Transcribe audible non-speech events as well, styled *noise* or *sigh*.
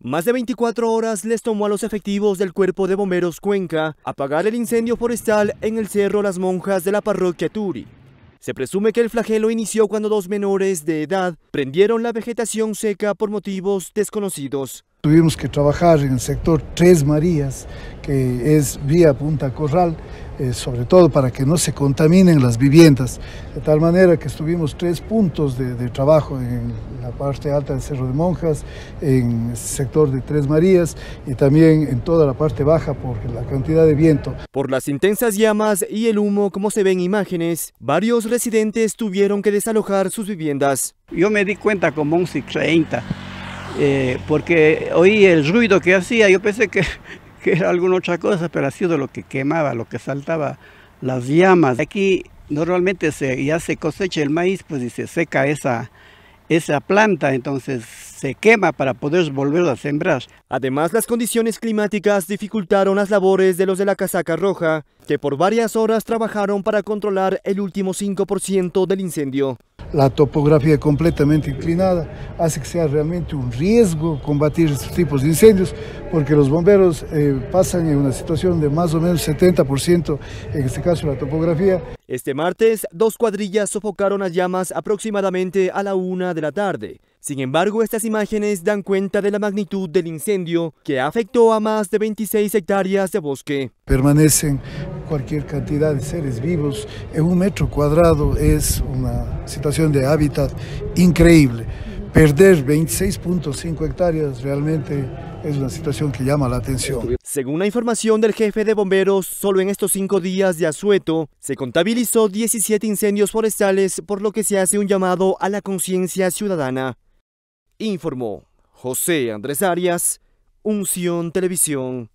Más de 24 horas les tomó a los efectivos del Cuerpo de Bomberos Cuenca apagar el incendio forestal en el Cerro Las Monjas de la parroquia Turi. Se presume que el flagelo inició cuando dos menores de edad prendieron la vegetación seca por motivos desconocidos tuvimos que trabajar en el sector Tres Marías, que es vía Punta Corral, eh, sobre todo para que no se contaminen las viviendas, de tal manera que estuvimos tres puntos de, trabajo en la parte alta del Cerro de Monjas, en el sector de Tres Marías y también en toda la parte baja por la cantidad de viento. Por las intensas llamas y el humo, como se ven imágenes, varios residentes tuvieron que desalojar sus viviendas. Yo me di cuenta como un y 30 eh, porque oí el ruido que hacía, yo pensé *laughs* que, era alguna otra cosa, pero ha sido lo que quemaba, lo que saltaba, las llamas. Aquí normalmente se, ya se cosecha el maíz, pues y se seca esa, esa planta, entonces se quema para poder volver a sembrar. Además, las condiciones climáticas dificultaron las labores de los de la casaca roja, que por varias horas trabajaron para controlar el último 5% del incendio. La topografía completamente inclinada hace que sea realmente un riesgo combatir estos tipos de incendios, porque los bomberos eh, pasan en una situación de más o menos 70%, en este caso la topografía. Este martes, dos cuadrillas sofocaron las llamas aproximadamente a la una de la tarde. Sin embargo, estas imágenes dan cuenta de la magnitud del incendio que afectó a más de 26 hectáreas de bosque. Permanecen cualquier cantidad de seres vivos en un metro cuadrado es una situación de hábitat increíble. Perder 26.5 hectáreas realmente es una situación que llama la atención. Según la información del jefe de bomberos, solo en estos cinco días de asueto se contabilizó 17 incendios forestales, por lo que se hace un llamado a la conciencia ciudadana. Informó José Andrés Arias, Unción Televisión.